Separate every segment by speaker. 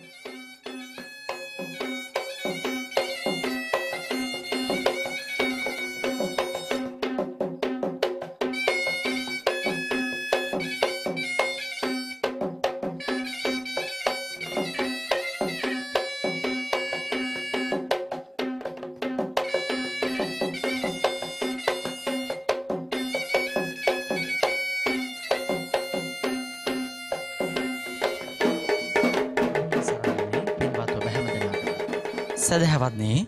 Speaker 1: Thank you. සැදහැවත්න්නේ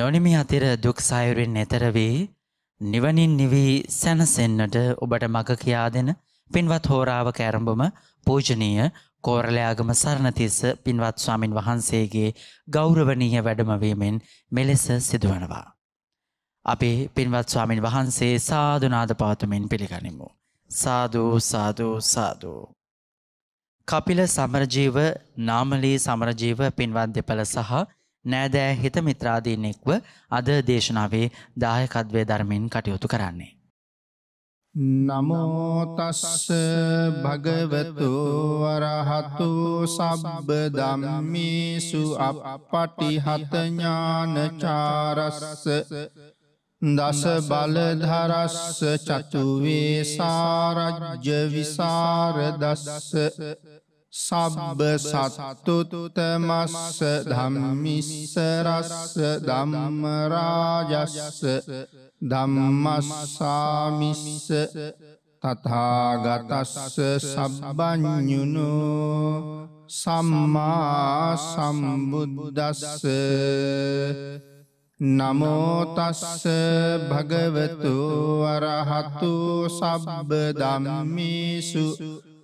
Speaker 1: නොනිමි අතිර දුක් සයුරෙන් එතර වී නිවනින් නිවී සැනසෙන්නට ඔබට මග කියා දෙන පින්වත් හෝරාවක ඇරඹම පූජනීය කෝරලයාගම සරණතිස්ස පින්වත් ස්වාමින් වහන්සේගේ ගෞරවනීය වැඩමවීමෙන් මෙලෙස සිදුවනවා. අපි පින්වත් ස්වාමින් වහන්සේ සාධනාද පාතුමින් පිළිගනිමු. සාධූ සාධූ සාධූ. කපිල සමරජීව නාමලී සමරජීව පින්වත් දෙපළ සහ නෑදෑ හිත මිත්‍රාදීන්නෙක්ව අද දේශනාවේ දායකත්වය ධර්මින් කටයුතු කරන්නේ. නමෝතස්ස භගවතු වරහතු සබ්බ දම්මිසු අප පටිහතඥානචාරස්ස දස බලධරස්ස චතුවේ සාරජ්‍ය විසාරදස්ස සබ්බ සත්තුත මස්ස ධම්මිස්ස රස්ස ධම්මරාජස්ස ධම්මස්සාමිස්ස තථාගතස්ස සබ්බඤුනු සම්මා සම්බුද්දස්ස නමෝතස්ස භගවතු වරහතු සබ්බ ධම්මිසු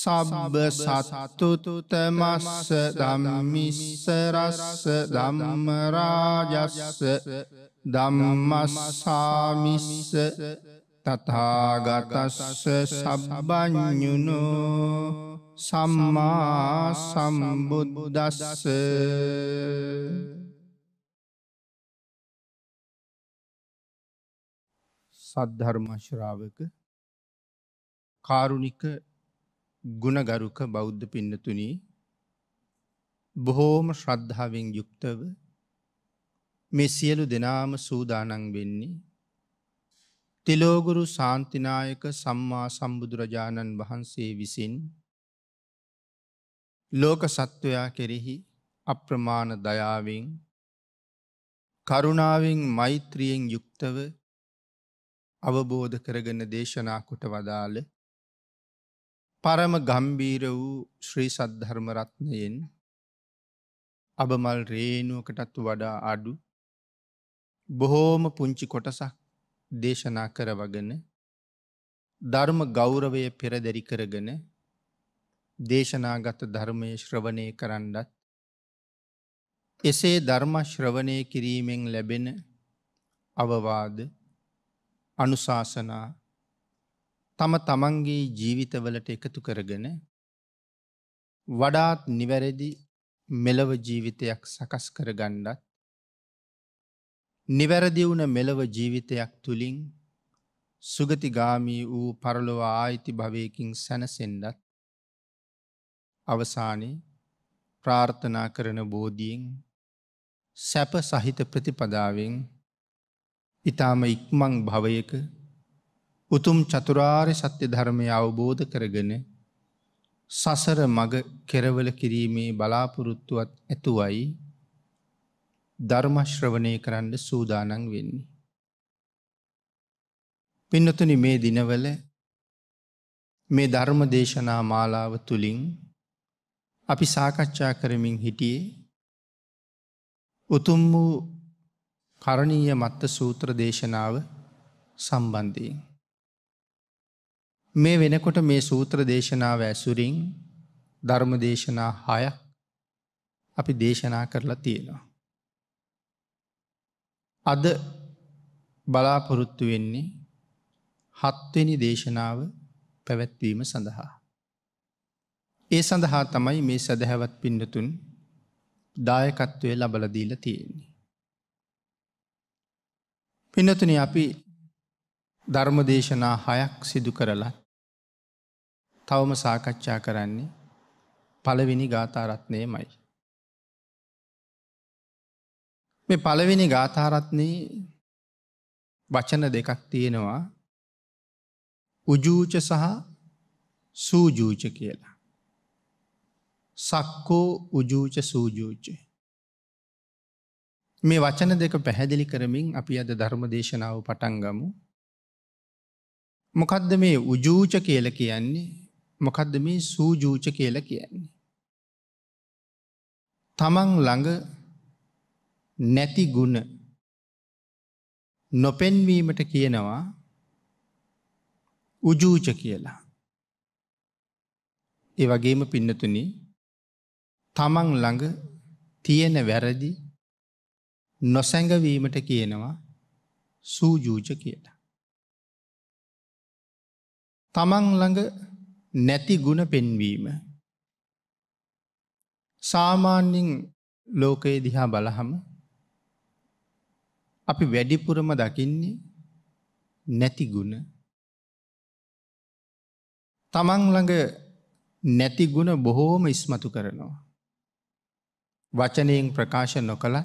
Speaker 1: සබ්බ සත්තුතුතමස්ස දම්මිස්සරස්ස දම්මරාජස්ස දම්මස්සාමිස්ස තතාගතස්ස සබ්බඥුණු සම්මා සම්බුද්දස්ස සද්ධර්මශ්‍රාවක කාරුණික ගුණගරුක බෞද්ධ පින්නතුනී බොහෝම ශ්‍රද්ධාවෙන් යුක්තව මේ සියලු දෙනාම සූදානං වෙන්නේ තිලෝගුරු ශාන්තිනායක සම්මා සම්බුදුරජාණන් වහන්සේ විසින් ලෝක සත්වයා කෙරෙහි අප්‍රමාණ දයාවෙන් කරුණාවෙන් මෛත්‍රියෙන් යුක්තව අවබෝධ කරගෙන දේශනා කොට වදාළ පරම ගම්බීර වූ ශ්‍රී සද්ධර්මරත්නයෙන් අබමල් රේනුවකටත් වඩා අඩු බොහෝම පුංචි කොටසක් දේශනා කරවගෙන ධර්ම ගෞරවය පෙරදැරි කරගෙන දේශනාගත ධර්මය ශ්‍රවණය කරන්නත් එසේ ධර්ම ශ්‍රවණය කිරීමෙන් ලැබෙන අවවාද අනුශාසනා තම තමන්ගේ ජීවිතවලට එකතු කරගෙන වඩාත් නිවැරදි මෙලව ජීවිතයක් සකස් කරගණ්ඩත් නිවැරදි වුණ මෙලව ජීවිතයක් තුළින් සුගතිගාමී වූ පරලොව ආයිති භවයකින් සැනසෙන්ඩත් අවසානයේ ප්‍රාර්ථනා කරන බෝධියෙන් සැප සහිත ප්‍රතිපදාවෙන් ඉතාම ඉක්මං භවයක උතුම් චතුරාර් සත්‍ය ධර්මය අවබෝධ කරගෙන සසර මග කෙරවල කිරීමේ බලාපොරොත්තුවත් ඇතුවයි ධර්මශ්‍රවනය කරන්න සූදානන් වෙන්නේ. පින්නතුනි මේ දිනවල මේ ධර්ම දේශනා මාලාව තුළින් අපි සාකච්ඡා කරමින් හිටියේ උතුම් වූ කරණීය මත්ත සූත්‍ර දේශනාව සම්බන්ධයෙන්. මේ වෙනකොට මේ සූත්‍ර දේශනාව ඇසුරින් ධර්ම දේශනා හයක් අපි දේශනා කරලා තියෙනවා. අද බලාපොරොත්තු වෙන්නේ හත්වෙනි දේශනාව පැවැත්වීම සඳහා. ඒ සඳහා තමයි මේ සැදැහැවත් පින්නතුන් දායකත්වය ලබලදීල තියෙන්නේ. පින්නතුන අපි ධර්මදේශනා හයක් සිදු කරලත් තවම සාකච්ඡා කරන්නේ පළවෙනි ගාථාරත්නය මයි. මේ පළවෙනි ගාථාරත්නී වචන දෙකක් තියෙනවා උජූච සහ සූජූච කියලා. සක්කෝ උජූච සූජූච. මේ වචන දෙක පැහැදිලි කරමින් අපි අද ධර්ම දේශනාව පටන්ගමු. මොකදද මේ උජූච කියල කියන්නේ මොකදද මේ සූජූච කියල කියන්නේ. තමන් ළඟ නැති ගුණ නොපෙන්වීමට කියනවා උජූච කියලා. ඒ වගේම පින්නතුනි තමන් ළඟ තියෙන වැරදි නොසැඟවීමට කියනවා සූජූච කියලා. තමන් ළඟ නැති ගුණ පෙන්වීම. සාමාන්‍යෙන් ලෝකයේ දිහා බලහම අපි වැඩිපුරම දකින්නේ නැති ගුණ. තමන් ළඟ නැති ගුණ බොහෝම ඉස්මතු කරනවා. වචනයෙන් ප්‍රකාශ නොකළ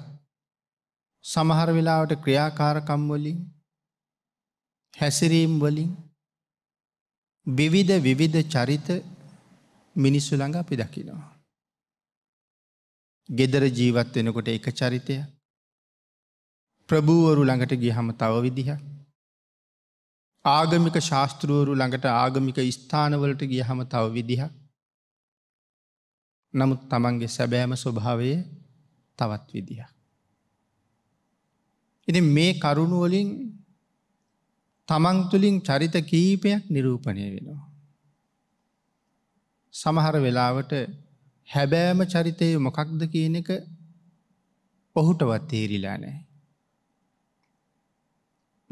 Speaker 1: සමහර වෙලාවට ක්‍රියාකාරකම් වලින් හැසිරීම් වලින් විවිධ විවිධ චරිත මිනිස්සු ළඟ අපි දකිනවා. ගෙදර ජීවත් වෙනකොට එක චරිතය ප්‍රභූවරු ළඟට ගිහම තව විදිහ. ආගමික ශාස්තෘුවරු ළඟට ආගමික ස්ථානවලට ගියහම තව විදිහ. නමුත් තමන්ගේ සැබෑම ස්වභාවය තවත් විදිහ. එ මේ කරුණුවලින් තමන් තුළින් චරිත කීපයක් නිරූපණය වෙනවා. සමහර වෙලාවට හැබෑම චරිතය මොකක්ද කියන එක ඔහුටවත් තේරිලා නෑ.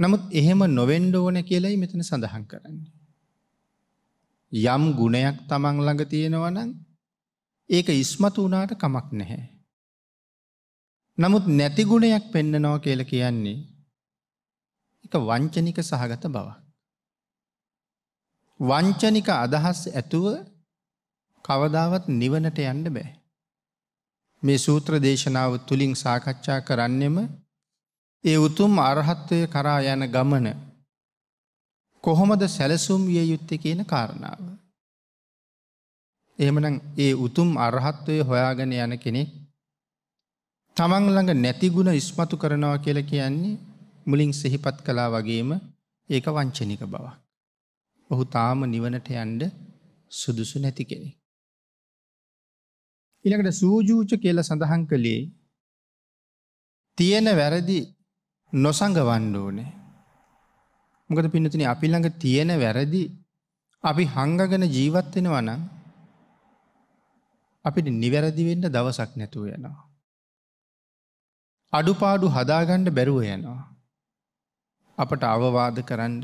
Speaker 1: නමුත් එහෙම නොවෙන්ඩ ඕන කියලයි මෙතන සඳහන් කරන්න. යම් ගුණයක් තමන් ළඟ තියෙනවනම් ඒක ඉස්මතු වනාට කමක් නැහැ. නමුත් නැති ගුණයක් පෙන්න්නනෝ කියල කියන්නේ එක වංචනික සහගත බව. වංචනික අදහස් ඇතුව කවදාවත් නිවනට යන්න බෑ. මේ සූත්‍ර දේශනාව තුළින් සාකච්ඡා කරන්නෙම ඒ උතුම් අරහත්වය කරා යන ගමන කොහොමද සැලසුම් විය යුත්තේ කියන කාරණාව. එහමන ඒ උතුම් අරහත්වය හොයාගෙන යන කෙනෙක් තමන් ළඟ නැතිගුණ ඉස්මතු කරනවා කියල කියන්නේ මුලින් සිහිපත් කලා වගේම ඒක වංචනික බවක්. ඔහු තාම නිවනට යන්ඩ සුදුසු නැති කෙනෙ. ඉළඟට සූජූච කියල සඳහන් කළේ තියෙන වැරදි නොසඟවන්න ඕනේ. මොකද පිනතින අපි ළඟ තියෙන වැරදි අපි හංගගෙන ජීවත්වෙනවා නම් අපිට නිවැරදිවෙන්න දවසක් නැතුව යනවා. අඩුපාඩු හදාගණ්ඩ බැරුව යනවා. අපට අවවාද කරන්න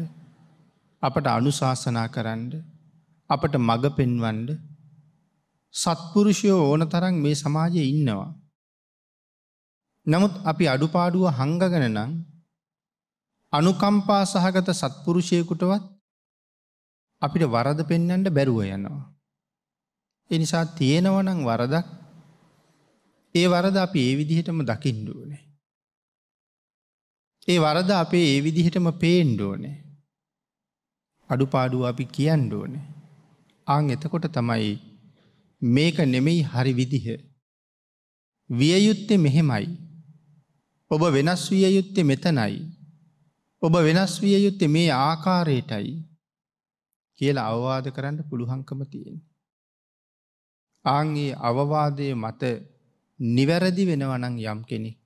Speaker 1: අපට අනුශාසනා කරන්න අපට මඟ පෙන්වන්ඩ සත්පුරුෂයෝ ඕන තරන් මේ සමාජය ඉන්නවා. නමුත් අපි අඩුපාඩුව හංගගෙන නම් අනුකම්පා සහගත සත්පුරුෂයකුටවත් අපිට වරද පෙන්නට බැරුව යනවා. එනිසා තියෙනවනං වරදක් ඒ වරද අපි ඒ විදිහටම දකිින්ඩුවනේ. ඒ වරද අපේ ඒ විදිහටම පේන්ඩෝනේ. අඩුපාඩුව අපි කියන්ඩෝනේ. ආං එතකොට තමයි මේක නෙමෙයි හරි විදිහ. වියයුත්තේ මෙහෙමයි. ඔබ වෙනස් විය යුත්තේ මෙතනයි. ඔබ වෙනස් විය යුත්තේ මේ ආකාරයටයි කියලා අවවාද කරන්න පුළුහංකම තියෙන්. ආංගේ අවවාදය මත නිවැරදි වෙනවනං යම් කෙනෙක්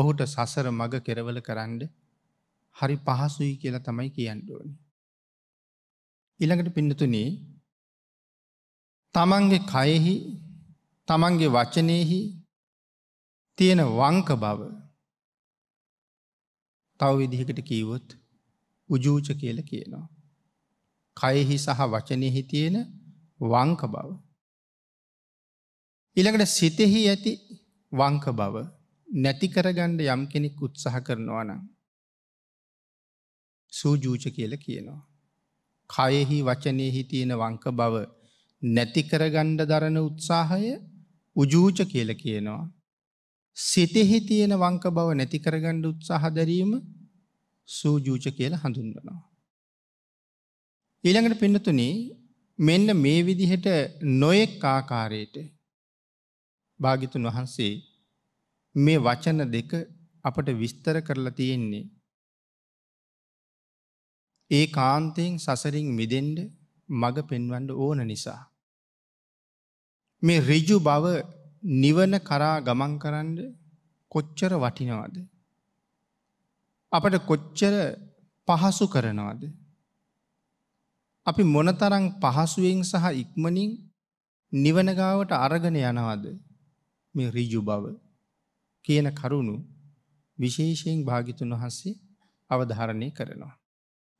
Speaker 1: ඔහුට සසර මග කෙරවල කරන්න හරි පහසුයි කියලා තමයි කියන්නුවනි. ඉළඟට පින්නතුනේ තමන්ගේ කයෙහි තමන්ගේ වචනයහි තියෙන වංක බව තව විදිහකට කීවොත් උජූච කියල කියනවා. කයෙහි සහ වචනයහි තියෙන වංක බව. ඉළඟට සිතෙහි ඇති වංක බව නැති කරගණ්ඩ යම් කෙනෙක් උත්සාහ කරනවා නම් සූජූච කියල කියනවා. කයෙහි වචනයහි තියෙන වංක බව නැති කරගණ්ඩ දරන උත්සාහය උජූච කියල කියනවා. සිතෙහි තියෙන වංක බව නැති කරගණ්ඩ උත්සාහ දැරීම සූජූච කියල හඳුන්වනවා. ඊළඟට පින්නතුනේ මෙන්න මේ විදිහට නොයෙක් ආකාරයට භාගිතුන් වහන්සේ මේ වචන දෙක අපට විස්තර කරලා තියෙන්නේ. ඒ කාන්තයෙන් සසරින් මිදෙන්ඩ මඟ පෙන්වන්ඩ ඕන නිසා. මේ රිජු බව නිවන කරා ගමන් කරන්න කොච්චර වටිනවද. අපට කොච්චර පහසු කරනවද. අපි මොනතරං පහසුවෙන් සහ ඉක්මනින් නිවනගාවට අරගෙන යනවද මේ රිජු බව. කියන කරුණු විශේෂයෙන් භාගිතුන් වහන්සේ අවධාරණය කරනවා.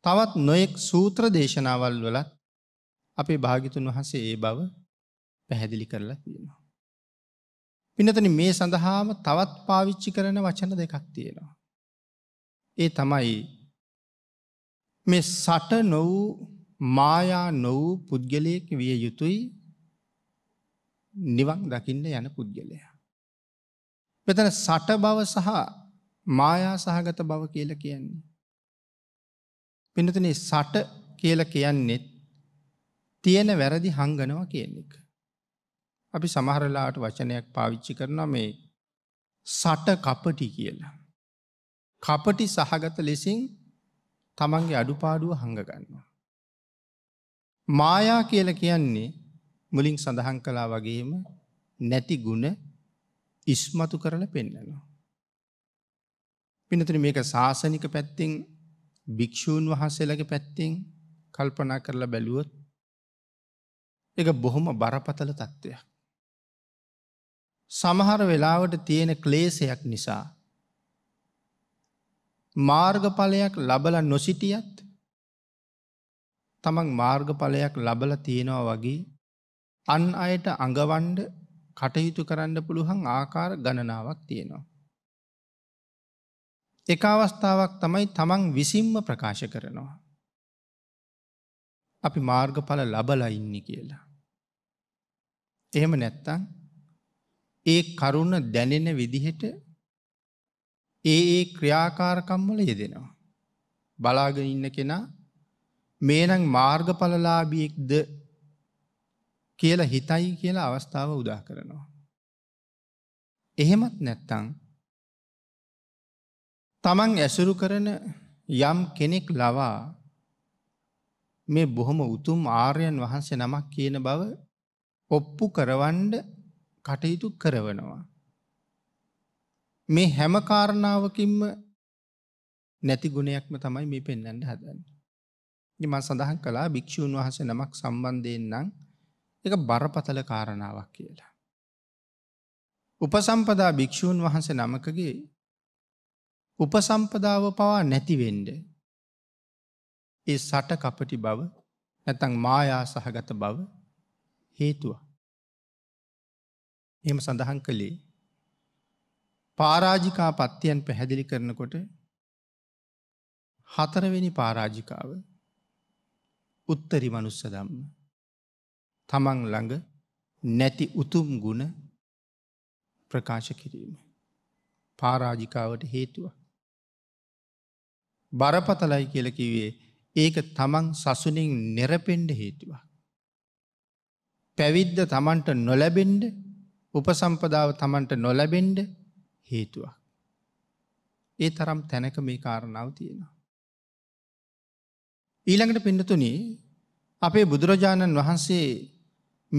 Speaker 1: තවත් නොයෙක් සූත්‍ර දේශනාවල් වලත් අපේ භාගිතුන් වහන්සේ ඒ බව පැහැදිලි කරලා තියෙනවා. පිනතන මේ සඳහාම තවත් පාවිච්චි කරන වචන දෙකක් තියෙනවා. ඒ තමයි මේ සට නොවූ මායා නොවූ පුද්ගලයෙක් විය යුතුයි නිවන් දකින්න යන පුද්ගලයා. මෙතන සට බව සහ මායා සහගත බව කියල කියන්නේ. පිනතින සට කියල කියන්නෙත් තියෙන වැරදි හංගනවා කියන්නේෙක්. අපි සමහරලාට වචනයක් පාවිච්චි කරන මේ සට කපටි කියලා. කපටි සහගත ලෙසින් තමන්ගේ අඩුපාඩුව හඟගන්නවා. මායා කියල කියන්නේ මුලින් සඳහන් කලා වගේම නැති ගුණ ඉස්මතු කරල පෙන්නනවා. පිනතුන මේක ශාසනික පැත්තිං භික්‍ෂූන් වහන්සේලගේ පැත්තිං කල්පනා කරලා බැලුවොත් එක බොහොම බරපතල තත්ත්වයක්. සමහර වෙලාවට තියෙන ක්ලේසයක් නිසා මාර්ගඵලයක් ලබල නොසිටියත් තමන් මාර්ගඵලයක් ලබල තියෙනවා වගේ අන් අයට අඟවන්ඩ කටයුතු කරන්න පුළුවන් ආකාර ගණනාවක් තියෙනවා. එක අවස්ථාවක් තමයි තමන් විසින්ම ප්‍රකාශ කරනවා. අපි මාර්ගඵල ලබලා ඉන්න කියලා. එහෙම නැත්තං ඒ කරුණ දැනෙන විදිහට ඒ ඒ ක්‍රියාකාරකම්වල යෙදෙනවා. බලාගෙන ඉන්න කෙනා මේනම් මාර්ගඵලලාබියෙක්ද කියලා හිතයි කියලා අවස්ථාව උදා කරනවා. එහෙමත් නැත්තං තමන් ඇසුරු කරන යම් කෙනෙක් ලවා මේ බොහොම උතුම් ආර්යන් වහන්සේ නමක් කියන බව ඔප්පු කරවන්ඩ කටයුතු කරවනවා. මේ හැම කාරණාවකින්ම නැති ගුණයක්ම තමයි මේ පෙන්නට හදන්න. මා සඳහන් කලා භික්‍ෂූන් වහස නමක් සම්බන්ධයෙන් නම් එක බරපතල කාරණාවක් කියලා. උපසම්පදා භික්‍ෂූන් වහන්සේ නමකගේ උපසම්පදාව පවා නැතිවෙන්ඩ. ඒ සට කපටි බව නැතං මායා සහගත බව හේතුව. එහෙම සඳහන් කළේ පාරාජිකා පත්තියන් පැහැදිලි කරනකොට හතරවෙනි පාරාජිකාව උත්තරි මනුස්ස දම්ම තමන් ළඟ නැති උතුම් ගුණ ප්‍රකාශ කිරීම. පාරාජිකාවට හේතුව. බරපතලයි කියලකිවේ ඒක තමන් සසුනින් නෙරපෙන්ඩ හේතුවක්. පැවිද්ද තමන්ට නොලැබෙන්ඩ උපසම්පදාව තමන්ට නොලැබෙන්ඩ හේතුවක්. ඒ තරම් තැනක මේ කාරණාව තියෙනවා. ඊළඟට පිඩතුනේ අපේ බුදුරජාණන් වහන්සේ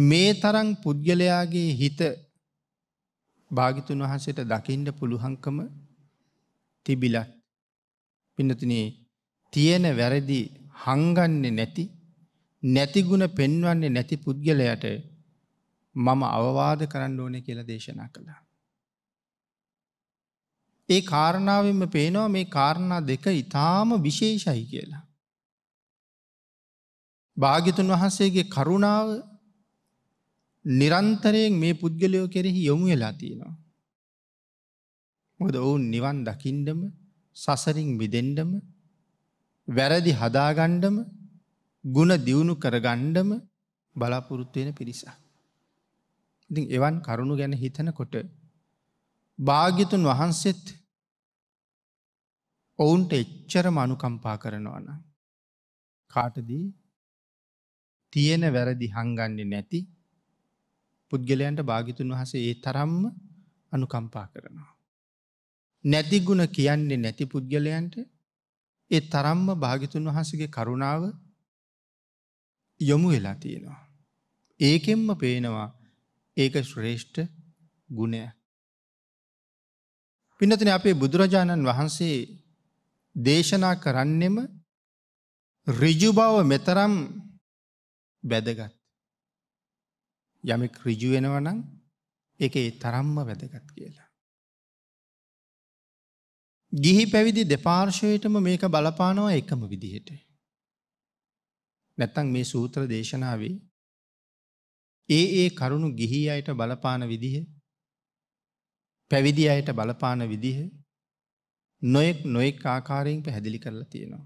Speaker 1: මේ තරං පුද්ගලයාගේ හිත භාගිතුන් වහන්සේට දකිින්ට පුළුහංකම තිබිලත් පිනතිනේ තියෙන වැරදි හංගන්නේ නැති නැතිගුණ පෙන්වන්නේ නැති පුද්ගලයට මම අවවාද කරන්න ඕන කියල දේශනා කළා. ඒ කාරණාවෙන්ම පේනවා මේ කාරණා දෙක ඉතාම විශේෂයි කියලා. භාගිතුන් වහන්සේගේ කරුණාව නිරන්තරයෙන් මේ පුද්ගලයෝ කෙරෙහි යොමු වෙලා තියෙනවා. මොකද ඔවුන් නිවන් දකිින්ඩම සසරින් මිදෙන්ඩම වැරදි හදාගණ්ඩම ගුණ දියුණු කරගණ්ඩම බලාපොරොත්තුවෙන පිරිසා. ඉති එවන් කරුණු ගැන හිතනකොට භාගිතුන් වහන්සෙත් ඔවුන්ට එච්චර මනුකම්පා කරනවන. කාටදී තියෙන වැරදි හංගන්නේ නැති පුද්ගලයන්ට භාගිතුන් වහසේ ඒ තරම්ම අනුකම්පා කරනවා. නැතිගුණ කියන්නේ නැති පුද්ගලයන්ට ඒ තරම්ම භාගිතුන් වහසගේ කරුණාව යොමු වෙලා තියෙනවා. ඒකෙන්ම පේනවා ඒක ශ්‍රේෂ්ඨ ගුණය. පිනතින අපේ බුදුරජාණන් වහන්සේ දේශනා කරන්නෙම රිජු බව මෙතරම් වැදගත්. යමෙක් ඍජුවෙනවනම් එක ඒ තරම්ම වැදගත් කියලා. ගිහි පැවිදි දෙපාර්ශවයටම මේක බලපානවා එකම විදිහට. නැත්තං මේ සූත්‍ර දේශනාවේ ඒ ඒ කරුණු ගිහි අයට බලපාන විදිහ පැවිදි අයට බලපාන විදිහ නොයෙක් නොයෙක් ආකාරයෙන් පැහැදිලි කරලා තියෙනවා.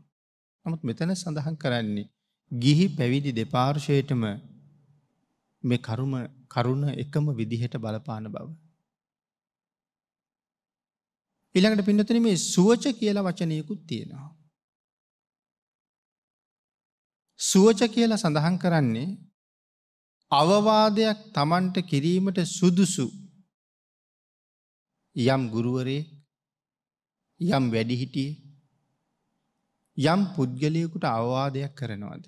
Speaker 1: නමුත් මෙතන සඳහන් කරන්නේ ගිහි පැවිදි දෙපාර්ශයටම මේ කරුම කරුණ එකම විදිහට බලපාන බව. ඊළඟට පින්නතන මේ සුවච කියලා වචනයකුත් තියෙනවා. සුවච කියලා සඳහන් කරන්නේ අවවාදයක් තමන්ට කිරීමට සුදුසු යම් ගුරුවරේ යම් වැඩිහිටියේ යම් පුද්ගලයකුට අවවාදයක් කරනවාද.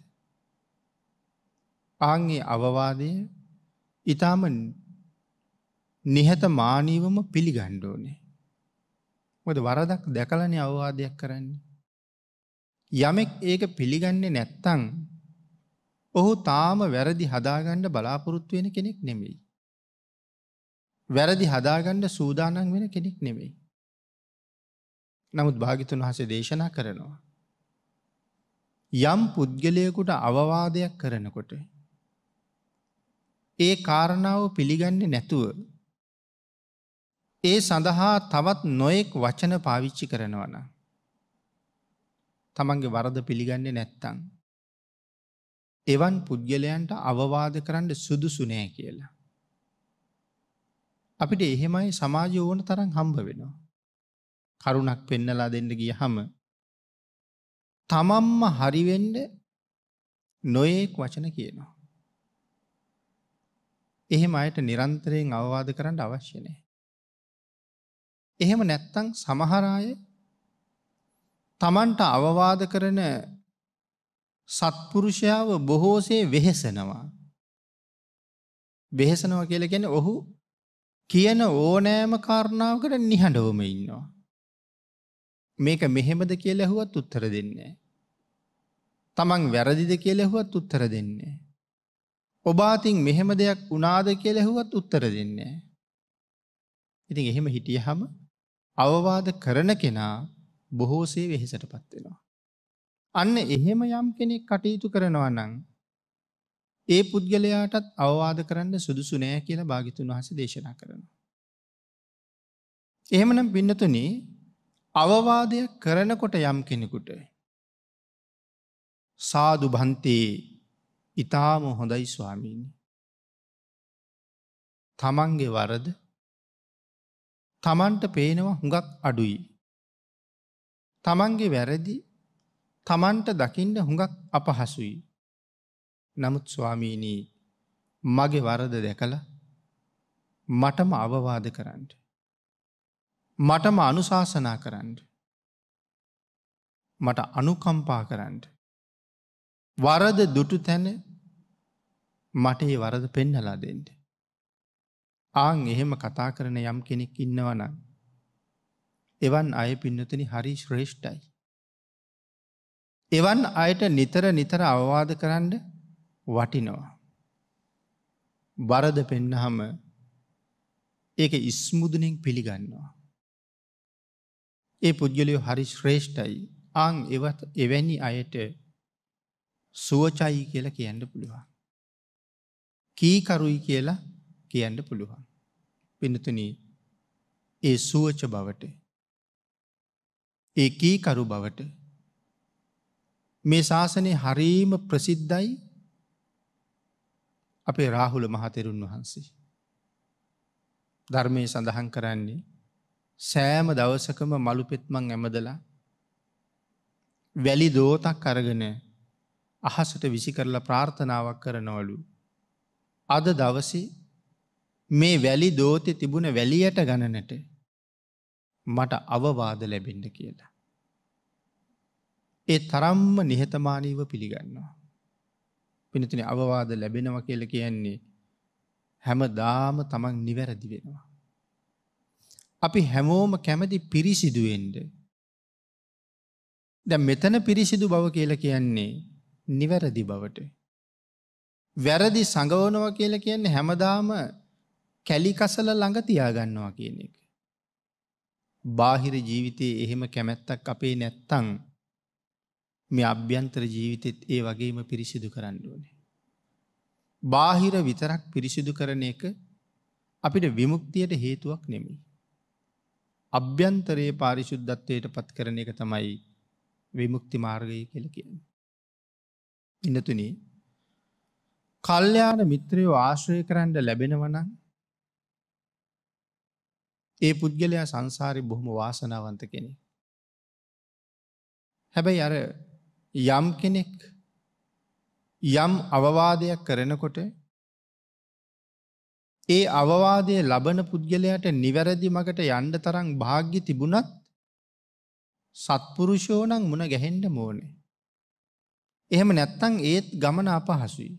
Speaker 1: ආංගේ අවවාදය ඉතාම නිහත මානීවම පිළිගණ්ඩෝනේ. මොද වරදක් දැකලන අවවාදයක් කරන්නේ. යමෙක් ඒක පිළිගන්නේ නැත්තං ඔහු තාම වැරදි හදාගණ්ඩ බලාපොරොත්තු වෙන කෙනෙක් නෙමෙයි. වැරදි හදාගණ්ඩ සූදානන් වෙන කෙනෙක් නෙමෙයි. නමුත් භාගිතුන් වහසේ දේශනා කරනවා. යම් පුද්ගලයකුට අවවාදයක් කරනකොට ඒ කාරණාව පිළිගන්නේ නැතුව ඒ සඳහා තවත් නොයෙක් වචන පාවිච්චි කරනවන. තමන්ගේ වරද පිළිගන්නේ නැත්තං. එවන් පුද්ගලයන්ට අවවාද කරන්න සුදුසුනෑ කියලා. අපිට එහෙමයි සමාජ ඕන තරම් හම්බ වෙනවා. කරුණක් පෙන්නලා දෙන්න ගිය හම. තමම්ම හරිවෙන්ඩ නොයෙක් වචන කියනවා. එහෙම අයට නිරන්තරයෙන් අවවාද කරන්න අවශ්‍ය නැහැ. එහෙම නැත්තම් සමහර අය Tamanට අවවාද කරන සත්පුරුෂයාව බොහෝසේ වෙහෙසනවා. වෙහෙසනවා කියලා කියන්නේ ඔහු කියන ඕනෑම කාරණාවකට නිහඬවම ඉන්නවා. මේක මෙහෙමද කියලා ඇහුවත් උත්තර දෙන්නේ නැහැ. තමන් වැරදිද කියලා ඇහුවත් උත්තර දෙන්නේ නැහැ. ඔබාතින් මෙහෙම දෙයක් උනාද කියලා ඇහුවත් උත්තර දෙන්නේ ඉතින් එහෙම හිටියහම අවවාද කරන කෙනා බොහෝසේ වෙහෙසටපත් වෙනවා. අන්න එහෙම යම් කෙනෙක් කටයුතු කරනවා නම් ඒ පුද්ගලයාටත් අවවාද කරන්න සුදුසු නෑ කියලා භාගිතුන් වහන්සේ දේශනා කරනවා. එහෙමනම් පින්නතුනි අවවාදය කරනකොට යම් කෙනෙකුට සාදු භන්තේ ඉතාම හොඳයි ස්වාමීණි. තමන්ගේ වරද තමන්ට පේනවා හුඟක් අඩුයි. තමන්ගේ වැරදි තමන්ට දකිින්ට හුඟක් අපහසුයි. නමුත් ස්වාමීණී මගේ වරද දැකල මටම අවවාද කරන්න. මටම අනුශාසනා කරන්න. මට අනුකම්පා කරන්න. වරද දුටු තැන මට ඒ වරද පෙන්නලා දෙන්න. ආං එහෙම කතා කරන යම් කෙනෙක් ඉන්නවනන්. එවන් අය පින්නතන හරි ශ්‍රේෂ්ඨයි. එවන් අයට නිතර නිතර අවවාද කරන්න වටිනවා. බරද පෙන්නහම ඒක ඉස්මුදනෙන් පිළිගන්නවා. ඒ පුද්ගලයෝ හරි ශ්‍රේෂ්ඨයි ආං එවත් එවැනි අයට සුවචයි කියලා කියන්න පුළුවන්. කීකරුයි කියලා කියන්න පුළුවන්. පිනතුන ඒ සුවච බවට ඒ කීකරු බවට මේ ශාසනය හරීම ප්‍රසිද්ධයි අපේ රාහුල මහතෙරුන් වහන්සේ. ධර්මය සඳහන් කරන්නේ සෑම දවසකම මළු පෙත්මං ඇමදලා වැලි දෝතක් අරගෙන අහසට විසි කරලා ප්‍රාර්ථනාවක් කරනවලු අද දවස මේ වැලි දෝතය තිබුණ වැලියට ගණනට මට අවවාද ලැබෙන්ඩ කියලා. ඒ තරම්ම නිහතමානීව පිළිගන්නවා. පිනතින අවවාද ලැබෙනව කියල කියන්නේ හැම දාම තමන් නිවැරදි වෙනවා. අපි හැමෝම කැමති පිරිසිදුවෙන්ඩ. දැ මෙතන පිරිසිදු බව කියල කියන්නේ නිවැරදි බවට. වැරදි සඟවනවා කියලා කියන්නේ හැමදාම කැලි කසල ළඟ තියාගන්නවා කියන එක. බාහිර ජීවිතයේ එහෙම කැමැත්තක් අපේ නැත්තං මේ අභ්‍යන්තර ජීවිතෙත් ඒ වගේම පිරිසිදු කරන්න ඕනේ. බාහිර විතරක් පිරිසිදු කරන එක අපිට විමුක්තියට හේතුවක් නෙමි. අභ්‍යන්තරයේ පාරිශුද්ධත්වයට පත් කරන එක තමයි විමුක්ති මාර්ගය කියල කියන්න. ඉන්නතුනේ කල්යාණ මිත්‍රයෝ ආශ්‍රය කරන්න ලැබෙනවනම් ඒ පුද්ගලයා සංසාරි බොහොම වාසනාවන්ත කෙනෙ. හැබැයි අර යම් කෙනෙක් යම් අවවාදයක් කරනකොට ඒ අවවාදය ලබන පුද්ගලයට නිවැරදි මගට යන්ඩ තරං භාග්‍ය තිබුණත් සත්පුරුෂෝනං මුණ ගැහෙන්ඩ මෝනේ. එහෙම නැත්තං ඒත් ගමන අපහසුයි.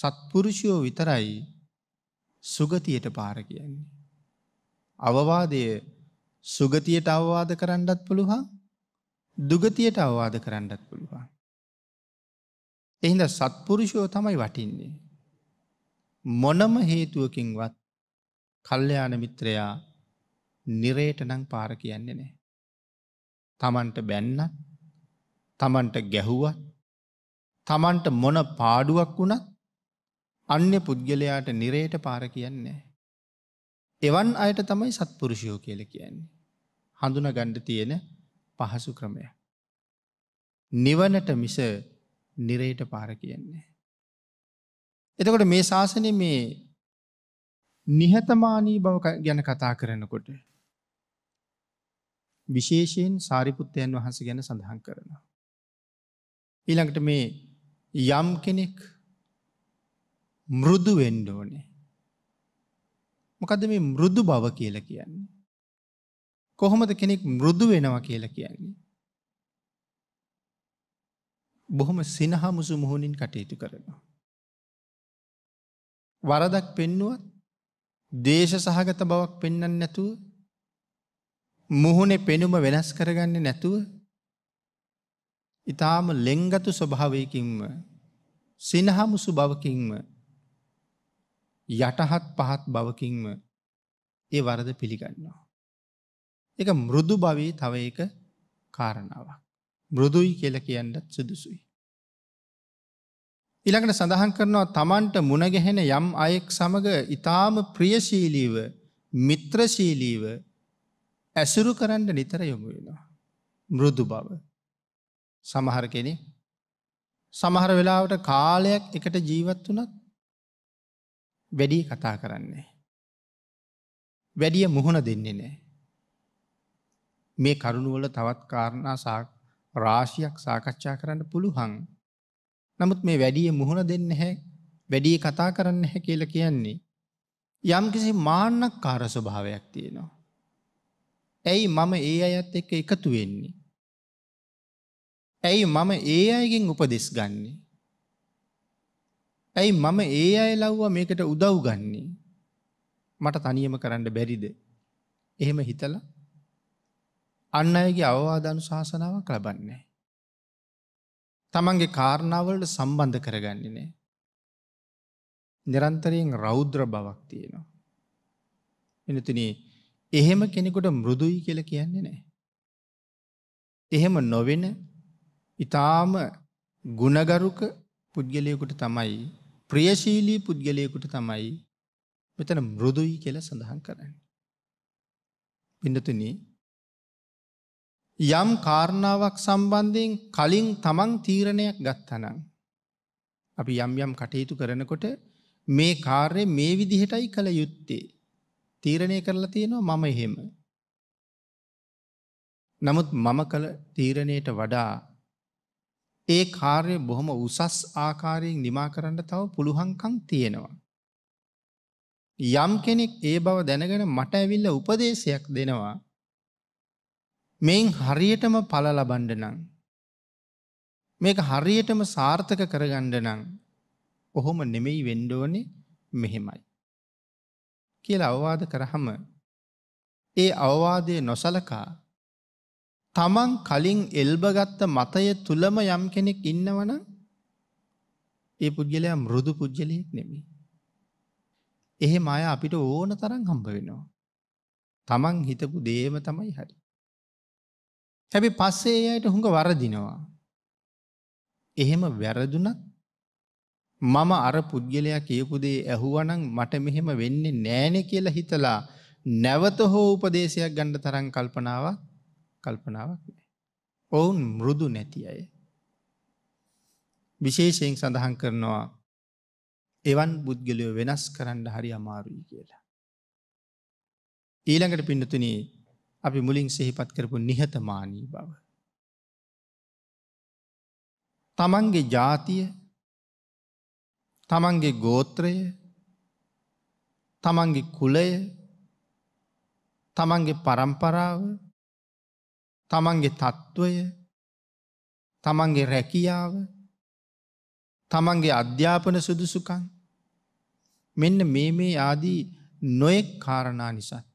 Speaker 1: සත්පුරුෂයෝ විතරයි සුගතියට පාර කියන්නේ. අවවාදය සුගතියට අවවාද කරන්නත් පුළුවන් දුගතියට අවවාද කරන්නත් පුළුවන්. එහිද සත්පුරුෂයෝ තමයි වටින්නේ. මොනම හේතුවකින්වත් කල්්‍යයාන මිත්‍රයා නිරේට නං පාර කියන්නේ නෑ. තමන්ට බැන්න තමන්ට ගැහුවත් තමන්ට මොන පාඩුවක් වුණත් අන්‍ය පුද්ගලයාට නිරයට පාර කියන්නේ. එවන් අයට තමයි සත්පුරුෂයෝ කියල කියන්නේ. හඳුන ගණ්ඩ තියෙන පහසු ක්‍රමය. නිවනට මිස නිරයට පාර කියන්නේ. එතකොට මේ ශාසනය මේ නිහතමානී බව ගැන කතා කරනකොට. විශේෂයෙන් සාරිපුත්තයන් වහන්ස ගැන සඳහන් කරනවා. ඊළඟට මේ යම් කෙනෙක් මෘදු වෙන්න ඕනේ. මොකද මේ මෘදු බව කියලා කියන්නේ. කොහොමද කෙනෙක් මෘදු වෙනවා කියලා කියන්නේ. බොහොම සිනහමුසු මුහුණින් කටයුතු කරනවා. වරදක් පෙන්නුවත් දේශ සහගත බවක් පෙන්නන්න නැතුව මුහුණේ පෙනුම වෙනස් කරගන්න නැතුව ඉතාම ලෙංගතු ස්වභාවයකින්ම සිනහමුසු බවකින්ම යටහත් පහත් බවකින්ම ඒ වරද පිළිගන්නවා. එක මුරුදු භවී තව එක කාරණාවක්. මුරුදුයි කියල කියන්නත් සුදුසුයි. ඉළඟට සඳහන් කරනවා තමන්ට මුණගැහෙන යම් අයෙක් සමඟ ඉතාම ප්‍රියශීලීව මිත්‍රශීලීව ඇසුරු කරන්න නිතර යොමු වෙනවා. මුරුදු බව සමහර කෙනෙ සමහර වෙලාවට කාලයක් එකට ජීවත් වනත් වැඩිය කතා කරන්නේ. වැඩිය මුහුණ දෙන්නේ නෑ. මේ කරුණුවල තවත් කාරණා රාශියක් සාකච්ඡා කරන්න පුළුහන්. නමුත් මේ වැඩිය මුහුණ දෙන්න හැ වැඩිය කතා කරන්න හැ කියල කියන්නේ. යම්කිසි මාන්නක් කාර ස්වභාවයක් තියෙනවා. ඇයි මම ඒ අයත් එක්ක එකතු වෙන්නේ. ඇයි මම ඒ අයගෙන් උපදෙස් ගන්නේ. ඇයි මම ඒ අය ලව්වා මේකට උදව් ගන්නේ. මට තනියම කරන්න බැරිද. එහෙම හිතල අන්න අයගේ අවවාධනු ශාසනාවක් ලබන්නේ. තමන්ගේ කාරණාවලට සම්බන්ධ කරගන්නේ නෑ. නිරන්තරයෙන් රෞද්‍ර බවක් තියෙනවා. එනතින එහෙම කෙනෙකුට මෘදුයි කියල කියන්නේ නෑ. එහෙම නොවෙන ඉතාම ගුණගරුක පුද්ගලයකුට තමයි ප්‍රියශීලී පුද්ගලයකුට තමයි මෙතන බෘදුයි කියල සඳහන් කරන්න. පිඩතුනේ යම් කාරණාවක් සම්බන්ධයෙන් කලින් තමන් තීරණයක් ගත්තනම්. අපි යම් යම් කටයුතු කරනකොට මේ කාර්ය මේ විදිහටයි කළ යුත්තේ. තීරණය කරලා තියෙනවා මම එහෙම. නමුත් මම කළ තීරණයට වඩා ඒ කාර්ය බොහොම උසස් ආකාරයෙන් නිමා කරන්න තව පුළුහංකං තියෙනවා. යම් කෙනෙක් ඒ බව දැනගෙන මට ඇවිල්ල උපදේශයක් දෙනවා මෙන් හරියටම පල ලබන්ඩ නං. මේක හරියටම සාර්ථක කරගණ්ඩ නං ඔහොම නෙමෙයි වෙන්ඩෝනෙ මෙහෙමයි. කියල අවවාද කරහම ඒ අවවාදය නොසලකා තමන් කලින් එල්බගත්ත මතය තුළම යම් කෙනෙක් ඉන්නවන ඒ පුද්ගලයා මෘදු පුද්ගලයෙක් නෙමි. එහෙම අය අපිට ඕන තරම් හම්බ වෙනවා. තමන් හිතපු දේම තමයි හරි. හැබි පස්සේ අයට හුඟ වරදිනවා. එහෙම වැරදුනත් මම අර පුද්ගලයා කියපු දේ ඇහුවනං මට මෙහෙම වෙන්නේ නෑනෙ කියලා හිතලා නැවත හෝ උපදේශයක් ගණ්ඩ තරං කල්පනාවක් කල්පනාවක් නෑ. ඔවුන් මෘදු නැති අය. විශේෂයෙන් සඳහන් කරනවා එවන් පුද්ගලයෝ වෙනස් කරන්න හරි අමාරුයි කියලා. ඊළඟට පින්නතුන අපි මුලින් සෙහිපත් කරපු නිහතමානී බව. තමන්ගේ ජාතිය තමන්ගේ ගෝත්‍රය තමන්ගේ කුලය තමන්ගේ පරම්පරාව තමන්ගේ තත්ත්වය තමන්ගේ රැකියාව තමන්ගේ අධ්‍යාපන සුදුසුකන් මෙන්න මේ මේ ආදී නොයෙක් කාරණා නිසාත්.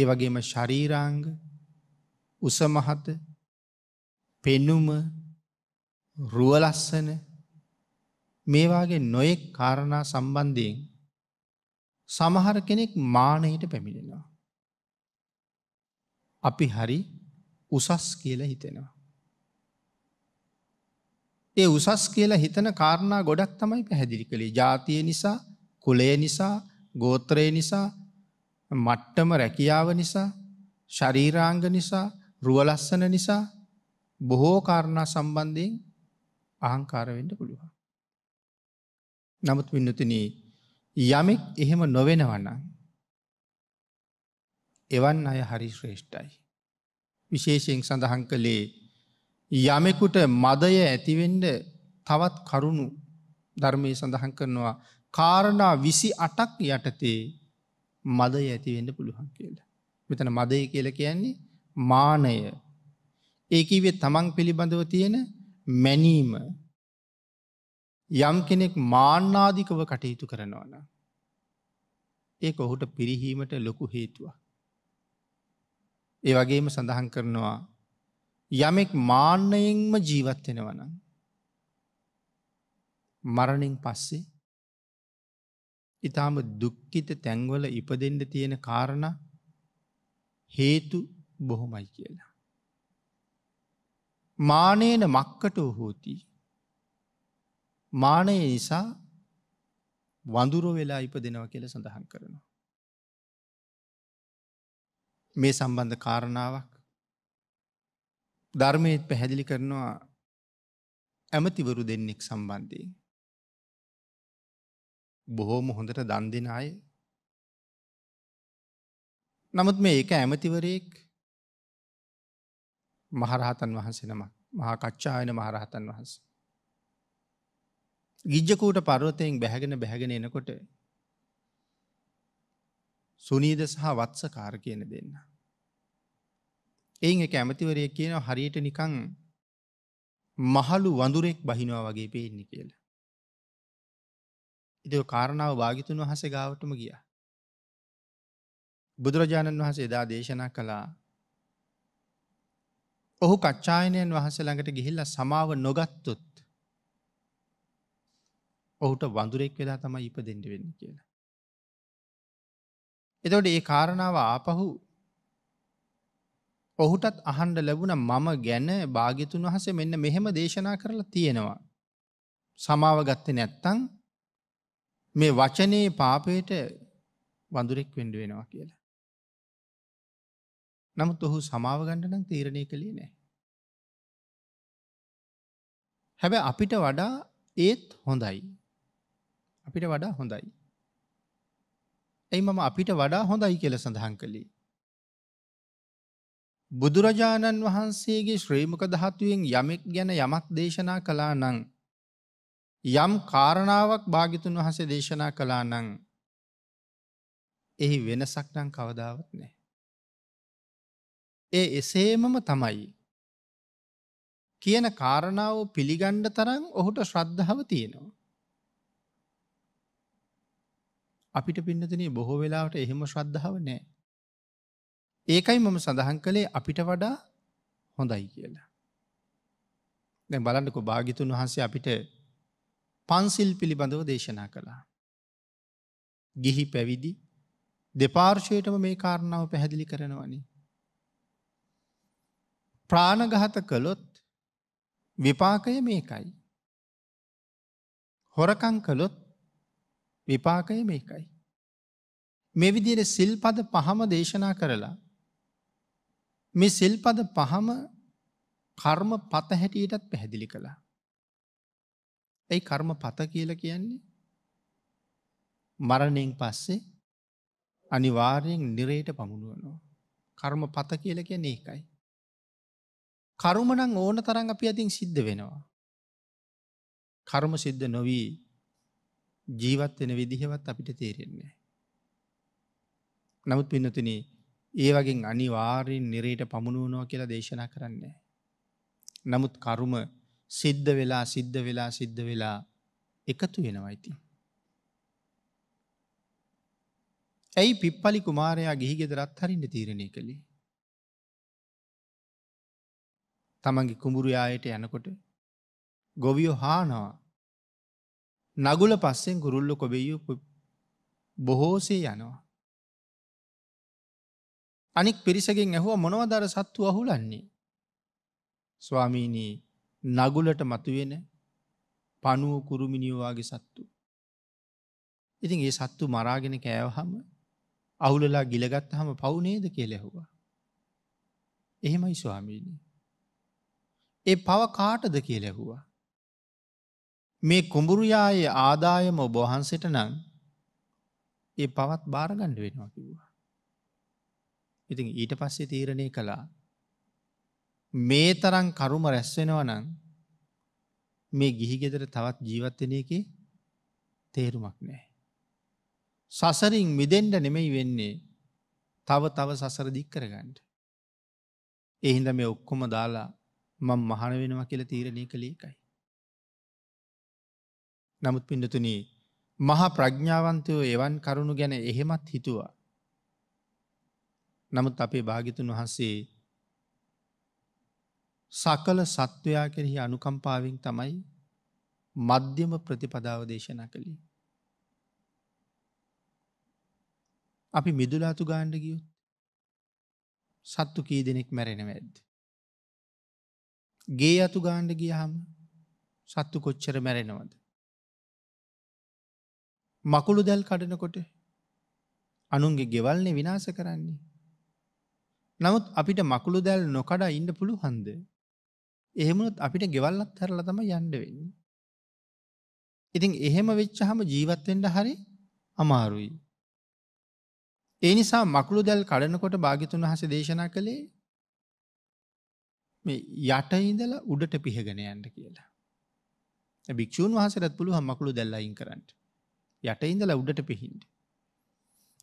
Speaker 1: ඒවගේම ශරීරාංග උසමහත පෙනුම රුවලස්සන මේවාගේ නොයෙක් කාරණා සම්බන්ධයෙන් සමහර කෙනෙක් මානයට පැමිණෙනවා. අපි හරි උසස් කියල හිතෙනවා. ඒ උසස් කියලා හිතන කාරණා ගොඩක් තමයි පැහැදිලි කළේ ජාතිය නිසා කුලය නිසා ගෝත්‍රය නිසා මට්ටම රැකියාව නිසා ශරීරාංග නිසා රුවලස්සන නිසා බොහෝ කාරණා සම්බන්ධයෙන් අහංකාරවෙන්ට පුළුවන්. නමුත් පින්නතින යමෙක් එහෙම නොවෙනවන්න එවන් අය හරි ශ්‍රේෂ්ඨයි. විශේෂයෙන් සඳහන් කළේ යමෙකුට මදය ඇතිවෙන්ඩ තවත් කරුණු ධර්මය සඳහන් කරනවා කාරණා විසි අටක් යටතේ මදය ඇතිවෙන්න පුළුවන් කියලා. මෙතන මදය කියල කියන්නේ මානය ඒකීවේ තමන් පිළිබඳව තියෙන මැනීම යම් කෙනෙක් මාන්නාධිකව කටයුතු කරනවන. ඒක ඔහුට පිරිහීමට ලොකු හේතුවක්. ඒ වගේම සඳහන් කරනවා යමෙක් මාන්නයෙන්ම ජීවත් වෙනවන. මරණින් පස්සේ ඉතාම දුක්කිත තැන්වල ඉපදෙන්ට තියෙන කාරණ හේතු බොහොමයි කියලා. මානයන මක්කට ඔහෝති මානය නිසා වඳුරු වෙලා ඉප දෙනව කියල සඳහන් කරනවා. මේ සම්බන්ධ කාරණාවක් ධර්මයත් පැහැදිලි කරනවා ඇමතිවරු දෙන්නෙක් සම්බන්ධයෙන්. බොහෝම හොඳට දන් දෙෙන අය. නමුත් මේ ඒක ඇමතිවරයෙක් මහරහතන් වහන්සෙනම මහා කච්ඡායන මහරහතන් වහන්ස. ගිජ්ජකූට පරුවතයෙන් බැහැගෙන බැහැගෙන එනකොට සුනීද සහ වත්සකාර කියන දෙන්න. එයින් එක ඇමතිවරය කියන හරියට නිකං මහලු වඳුරෙක් බහිනවා වගේ පේන්නේ කියලා. ඉදෝ කාරණාව භාගිතුන් වහස ගාවටම ගිය. බුදුරජාණන් වහසේ එදා දේශනා කළා ඔහු කච්චායනයන් වහස ළඟට ගිහිල්ල සමාව නොගත්තුත් ඔහුට වඳුරෙක් වෙලා තමයි ඉප දෙඩ වෙන්න කියලා. එතවට ඒ කාරණාව ආපහු ඔහුටත් අහන්ඩ ලැබුණ මම ගැන භාගිතුන් වහසේ මෙන්න මෙහෙම දේශනා කරලා තියෙනවා. සමාව ගත්තේ නැත්තං මේ වචනයේ පාපයට වඳුරෙක් වෙන්ඩ වෙනවා කියලා. නමුත් ඔහු සමාවගණ්ඩනම් තීරණය කළේ නෑ. හැබැ අපිට වඩා ඒත් හොඳයි. අපිට වඩා හොඳයි. ඇයි මම අපිට වඩා හොඳයි කියල සඳහන් කළේ බුදුරජාණන් වහන්සේගේ ශ්‍රීමක දහතුවෙන් යමෙක් ගැන යමක් දේශනා කලා නං. යම් කාරණාවක් භාගිතුන් වහසේ දේශනා කලා නං. එහි වෙනසක් නං කවදාවත් නෑ. ඒ එසේමම තමයි. කියන කාරණාව පිළිගණ්ඩ තරම් ඔහුට ශ්‍රද්ධාව තියෙනවා. අපිට පින්නතිනේ බොහෝ වෙලාවට එහෙම ශ්‍රද්ධාව නෑ. ඒකයි මම සඳහන් කළේ අපිට වඩා හොඳයි කියලා. දැ බලන්නකො භාගිතුන් වහන්සේ අපිට පන්සිල් පිළිබඳව දේශනා කළා. ගිහි පැවිදි දෙපාර්ශයටම මේ කාරණාව පැහැදිලි කරනවනි. ප්‍රාණගහත කළොත් විපාකය මේකයි. හොරකං කළොත් විපාකය මේකයි. මෙවිදිර සිල්පද පහම දේශනා කරලා මේ සිල්පද පහම කර්ම පත හැටියටත් පැහැදිලි කළා. ඇයි කර්ම පත කියල කියන්නේ. මරණයෙන් පස්සේ අනිවාර්යෙන් නිරේට පමුණුවනවා. කර්ම පත කියල කිය නේකයි. කරුමනං ඕන තරන් අපි අතින් සිද්ධ වෙනවා. කර්ම සිද්ධ නොවී ජීවත් වෙන විදිහවත් අපිට තේරෙන්නේ. නමුත් පින්නතිනේ ඒ වගේ අනිවාරයෙන් නිරයට පමුණුවනෝ කියලා දේශනා කරන්නේ. නමුත් කරුම සිද්ධ වෙලා සිද්ධ වෙලා සිද්ධ වෙලා එකතු වෙනවයිති. ඇයි පිප්පලි කුමාරයා ගිහිගෙදරත් හරින්න තීරණය කළේ. තමන්ගේ කුඹුරුයායට යනකොට ගොවියෝ හානවා නගුල පස්සෙන් ගුරුල්ල කොබෙයු බොහෝසේ යනවා. අනික් පිරිසගෙන් ඇහුව මොනවදර සත්තු අහුලන්නේ. ස්වාමීනී නගුලට මතුවෙන පනුව කුරුමිනිියෝවාගේ සත්තු. ඉතින් ඒ සත්තු මරාගෙන කෑවහම අවුලලා ගිලගත්ත හම පවුනේද කියලෙහුවා. එහෙමයි ස්වාමීනී. ඒ පව කාටද කියලෙහුවා. මේ කුඹුරුයායේ ආදායම ඔබහන්සට නං ඒ පවත් භාරගණ්ඩ වෙනවා කිව්වා. ඉතින් ඊට පස්සේ තීරණය කළා මේ තරන් කරුම රැස්වෙනවනං මේ ගිහිගෙදර තවත් ජීවත්වන එක තේරුමක් නෑ. සසරින් මිදෙන්ට නෙමෙයි වෙන්නේ තව තව සසර දික් කරගන්නට. එහින්ද මේ ඔක්කොම දාලා මං මහන වෙනවා කියල තීරණය කළේකයි. නමුත් පිඩතුනී මහා ප්‍රඥාවන්තයෝ එවන් කරුණු ගැන එහෙමත් හිතුවා. නමුත් අපේ භාගිතුන් වහන්සේ සකල සත්වයා කෙරෙහි අනුකම්පාවෙන් තමයි මධ්‍යම ප්‍රතිපදාව දේශනා කළේ. අපි මිදුලාතු ගාණ්ඩ ගියොත් සත්තු කී දෙනෙක් මැරෙන වැද්ද. ගේ අතු ගාණ්ඩ ගිය හම සත්තු කොච්චර මැරෙනවද. මකුළු දැල් කඩනකොට අනුන්ගේ ගෙවල්නේ විනාස කරන්නේ නමුත් අපිට මකුළු දැල් නොකඩා ඉන්න පුළු හන්ද. එහෙමුණොත් අපිට ගෙවල්ලත් හැරල තම යන්ඩ වෙන්නේ. ඉතින් එහෙම වෙච්ච හම ජීවත්වෙන්ට හරි අමාරුයි. ඒ නිසා මකුළු දැල් කඩනකොට භාගිතුන් හස දේශනා කළේ මේ යට ඉඳල උඩට පිහගෙන යන්ට කියලා. භික්‍ෂූන් වහසරත් පුළුව හමකුළු දැල්ලයින් කරන්නට. යට ඉඳල උඩට පිහින්ට.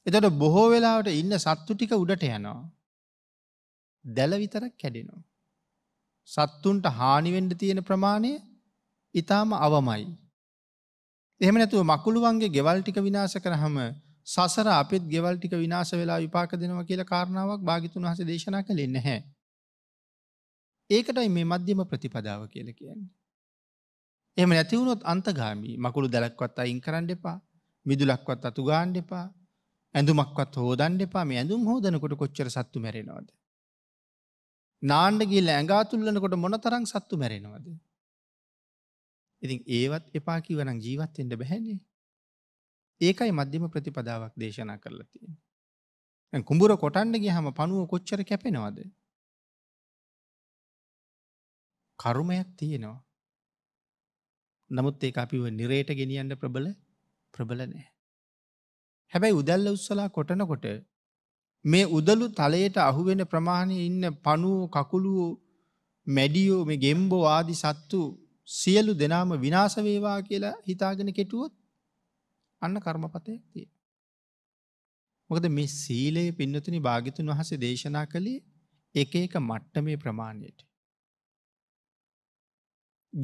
Speaker 1: එතට බොහෝ වෙලාවට ඉන්න සත්තු ටික උඩට යනවා. දැල විතරක් කැඩෙනවා. සත්තුන්ට හානිවෙන්ඩ තියෙන ප්‍රමාණය ඉතාම අවමයි. එහෙම නැතුව මකුළුවන්ගේ ගෙවල් ටික විනාශ කරහම සසර අපිත් ගෙවල් ටික විනාශ වෙලා විපාක දෙනවා කියලා කාරණාවක් භාගිතුන් වහස දේශනා කළේ නැහැ. ඒකටයි මේ මධ්‍යම ප්‍රතිපදාව කියල කියන්නේ. එම නැතිවුණොත් අන්තගාමී මකුළු දැලක්වත් අයින් කරන්න එපා මිදුලක්වත් අතුගාණ්ඩ එපා ඇඳුමක්වත් හෝදන් එපා මේ ඇඳුම් හෝදනකොට කොච්චර සත්තු මැරෙනවාද. නාණ්ඩ ගිල්ල ඇඟා තුල්ලනකොට මොන තරං සත්තු මැරෙනවද. ඉතින් ඒවත් එපා කිවනම් ජීවත්තෙන්ට බැහැනේ. ඒකයි මධ්‍යම ප්‍රතිපදාවක් දේශනා කරලා තියෙන. කුඹුර කොටන්ඩ ගිය හම පනුව කොච්චර කැපෙනවද. කරුමයක් තියෙනවා. නමුත් ඒ අපිව නිරේට ගෙනියන්න ප්‍රබල ප්‍රබල නෑ. හැබැයි උදැල්ල උත්සලා කොටනකොට මේ උදලු තලයට අහුවෙන ප්‍රමාණය ඉන්න පණුවෝ කකුලුවෝ මැඩියෝ මේ ගෙම්බෝ ආදි සත්තු සියලු දෙනාම විනාශ වේවා කියලා හිතාගෙන කෙටුවොත් අන්න කර්මපතේ තියෙනවා. මොකද මේ සීලය පින්නතුනි භාග්‍යතුන් වහන්සේ දේශනා කළේ එක එක මට්ටමේ ප්‍රමාණයට.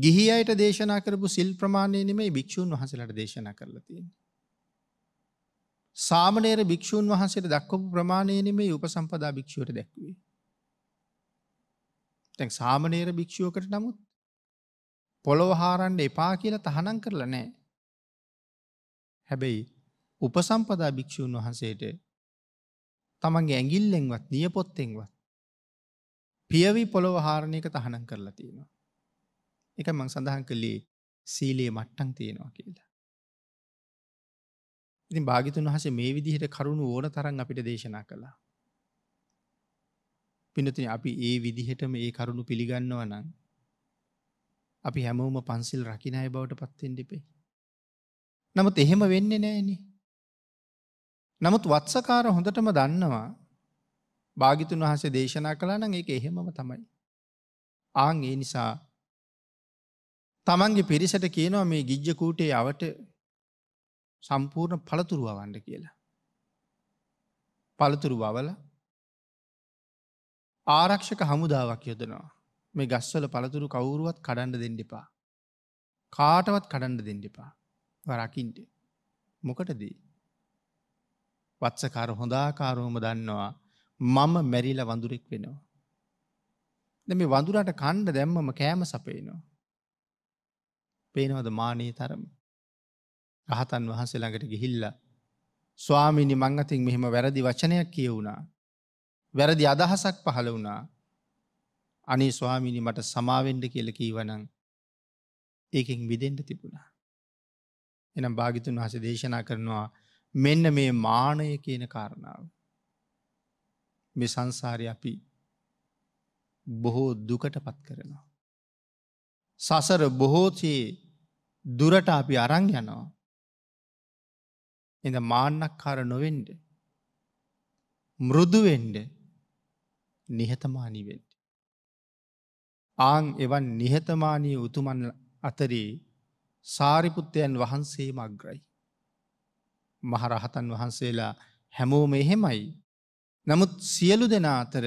Speaker 1: ගිහි අයට දේශනා කරපු සිල් ප්‍රමාණය නෙමෙයි භික්ෂුන් වහන්සේලාට දේශනා කරලා තියෙන්නේ. සාමනේර භික්‍ෂූන් වහන්සේට දක්වපු ප්‍රමාණයන මේ උපසම්පදා භික්‍ෂුවට දැක්වේ. තැන් සාමනේර භික්‍ෂුවකට නමුත් පොළොවහාරන්ඩ එපා කියල තහනම් කරලා නෑ. හැබැයි උපසම්පදා භික්‍ෂූන් වහන්සේට තමන්ගේ ඇගිල්ලෙන්වත් නියපොත්තෙන්වත් පියවි පොළොවහාරණයක තහනම් කරලා තියෙනවා. එක මං සඳහන් කළේ සීලයේ මට්ටන් තියෙනවා කියලා. ඉතින් භාගිතුන් වහස මේ විදිහට කරුණු ඕන තරන් අපිට දේශනා කළා. පිනතින අපි ඒ විදිහට මේ කරුණු පිළිගන්නව නම් අපි හැමෝම පන්සිල් රකින අය බවට පත්තෙන්ඩිපේ. නමුත් එහෙම වෙන්න නෑන. නමුත් වත්සකාර හොඳටම දන්නවා භාගිතුන් වහසේ දේශනා කලා නම් ඒ එහෙමම තමයි. ආං ඒ නිසා තමන්ගේ පිරිසට කියනවා මේ ගිජ්ජකූටේ අවට සම්පූර්ණ පළතුරුවවන්න කියලා. පළතුරු වවල ආරක්ෂක හමුදාවක් යොදනවා මේ ගස්වල පළතුරු කවුරුවත් කඩන්ඩ දෙෙන්ඩිපා. කාටවත් කඩන්ඩ දෙෙන්ඩිපා වරකින්ට මොකටදී. වත්සකාර හොඳාකාරෝම දන්නවා මම මැරිල වඳුරෙක් වෙනවා. දෙ මේ වඳුරට කණ්ඩ දැම්මම කෑම සපේනවා. පේනවද මානයේ තරම රහතන් වහන්සේ ළඟට ගිහිල්ල. ස්වාමිනි මං අතින් මෙහෙම වැරදි වචනයක් කියවුණා. වැරදි අදහසක් පහළ වුණා. අනේ ස්වාමිනි මට සමාවෙන්ඩ කියල කීවනං ඒකින් විදෙන්ට තිබුණා. එනම් භාගිතුන් වහස දේශනා කරනවා මෙන්න මේ මානය කියන කාරණාව. මේ සංසාරය අපි බොහෝ දුකට පත් කරනවා. සසර බොහෝසේ දුරට අපි අරං යනවා. එඳ මාන්නක් කාර නොවෙන්ඩ. මෘදුවෙන්ඩ නිහතමානීවෙන්ට. ආං එවන් නිහතමානී උතුමන් අතරේ සාරිපුත්තයන් වහන්සේ මග්‍රයි. මහරහතන් වහන්සේලා හැමෝම එහෙමයි. නමුත් සියලු දෙෙන අතර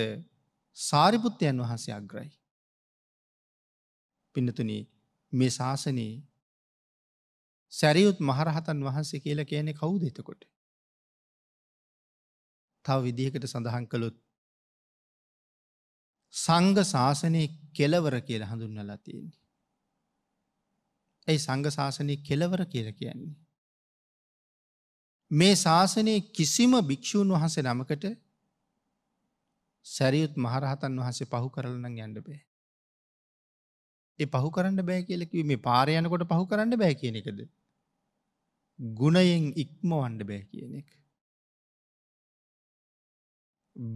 Speaker 1: සාරිපුත්තයන් වහන්සේ අග්‍රයි. පින්නතුනී මේ ශාසනයේ සැරියුත් මහරහතන් වහන්සේ කියලා කියන්නේ කවුද එතකොට. තව විදිහකට සඳහන් කළොත් සංඝ ශාසනය කෙලවර කියල හඳුන්නලා තියෙන්නේ. ඇයි සංඝ ශාසනය කෙලවර කියල කියන්නේ. මේ ශාසනයේ කිසිම භික්‍ෂූන් වහන්සේ නමකට සැරියුත් මහරහතන් වහන්සේ පහු කරලන යන්න බෑ. ඒ පහු කරන්න බෑ කියලකිව මේ පාරයනකොට පහු කරන්න බෑ කියන එකද. ගුණයෙන් ඉක්මවන්ඩ බෑ කියන එක.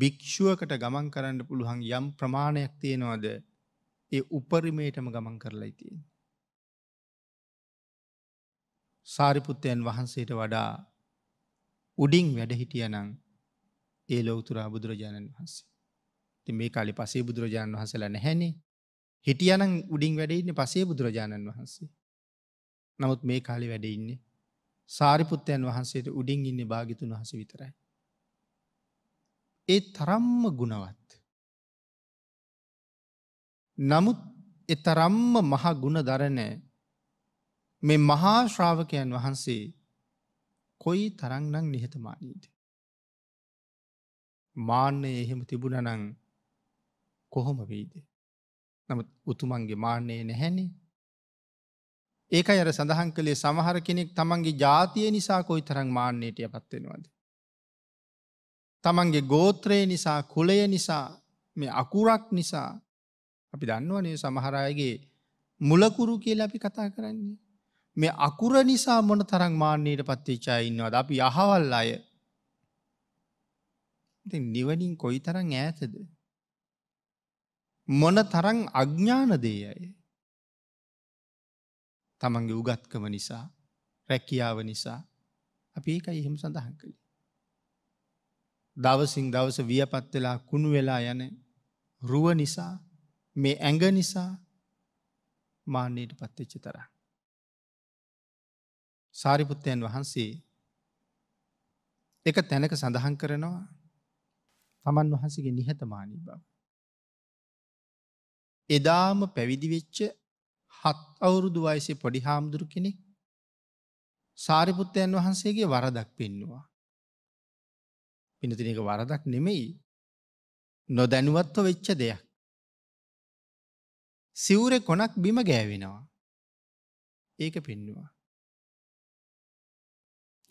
Speaker 1: භික්‍ෂුවකට ගමන් කරන්න පුළුවන් යම් ප්‍රමාණයක් තියෙනවාද ඒ උපරිමේටම ගමන් කරලා ඉතින්. සාරිපුත්තයන් වහන්සේට වඩා උඩින් වැඩ හිටියනං ඒ ලෝතුරා බුදුරජාණන් වහන්සේ. ති මේ කාලි පසේ බුදුරජාණන් වහසලා නැහැනේ හිටියනම් උඩින් වැඩඉන්න පසේ බුදුරජාණන් වහන්සේ. නමුත් මේ කාලි වැඩඉන්නේ සාරිපුත්තයන් වහන්සේට උඩින් ඉන්න භාගිතුන් වහස විතරයි. ඒ තරම්ම ගුණවත්. නමුත් එතරම්ම මහ ගුණ දරනෑ මේ මහා ශ්‍රාවකයන් වහන්සේ කොයි තරන්නං නිහතමානීද. මාන්‍ය එහෙම තිබුණනං කොහොම වෙයිදේ. නමුත් උතුමන්ගේ මාන්‍යය නැහැනේ. ඒක අර සඳහන් කළේ සමහර කෙනෙක් තමන්ගේ ජාතිය නිසා කොයි තරං මාන්‍යයට පත්වෙනවාද. තමන්ගේ ගෝත්‍රය නිසා කුලය නිසා මේ අකුරක් නිසා අපි දන්නවනේ සමහරයගේ මුලකුරු කියලා අපි කතා කරන්නේ. මේ අකුර නිසා මොන තරං මාන්‍යයට පත්තිචා ඉන්නවද අපි අහවල් අය. නිවනින් කොයි තරං ඈතද මොන තරං අඥ්ඥානදේයයි. තමන්ගේ උගත්කම නිසා රැකියාව නිසා අපි ඒක එහෙම සඳහන් කළි. දවසින් දවස වියපත් වෙලා කුණු වෙලා යන රුව නිසා මේ ඇඟ නිසා මාන්‍යයට පත්වෙච්ච තර. සාරිපුත්තයන් වහන්සේ එක තැනක සඳහන් කරනවා තමන් වහන්සගේ නිහතමානී බව. එදාම පැවිදිවෙච්ච හත් අවුරුදු වයිසේ පොඩි හාමුදුරු කෙනෙක් සාරිපුත්තයන් වහන්සේගේ වරදක් පෙන්නවා. පිනතිනක වරදක් නෙමෙයි නොදැනුවත්ව වෙච්ච දෙයක්. සිවුර කොනක් බිම ගෑවෙනවා. ඒක පෙන්නවා.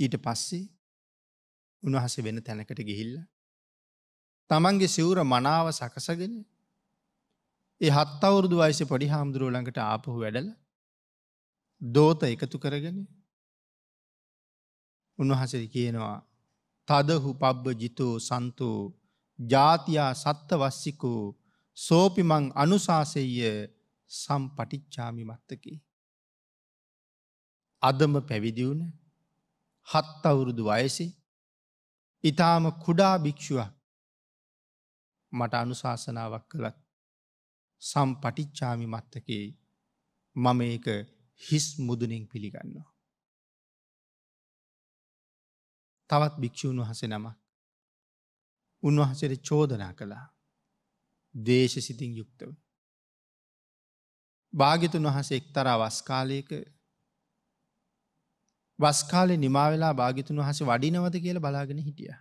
Speaker 1: ඊට පස්සේ උණහස වෙන තැනකට ගිහිල්ල. තමන්ගේ සිවුර මනාව සකසගෙන ඒ හත් අවුරුදු වයිස පොඩි හාමුදුරුව ළඟට ආපහු වැඩල දෝත එකතු කරගෙන උන්වහසර කියනවා තදහු පබ්බ ජිතෝ සන්තෝ ජාතියා සත්ත වස්සිකෝ සෝපිමං අනුසාසෙය සම්පටිච්චාමි මත්තකි. අදම පැවිදිවුණ හත් අවුරුදු වයසි ඉතාම කුඩා භික්‍ෂුවක් මට අනුශාසනාවක් කළත් සම්පටිච්චාමි මත්තකේ මම ඒක හිස් මුදුනෙන් පිළිගන්නවා. තවත් භික්‍ෂූන් වහස නමක් උන්වහසට චෝදනා කළා දේශසිතින් යුක්තව. භාගිතුන් වහස එක්තර අවස්කාලයක වස්කාලෙ නිමාවෙලා භාගිතුන් වහස වඩිනවද කියල බලාගෙන හිටිය.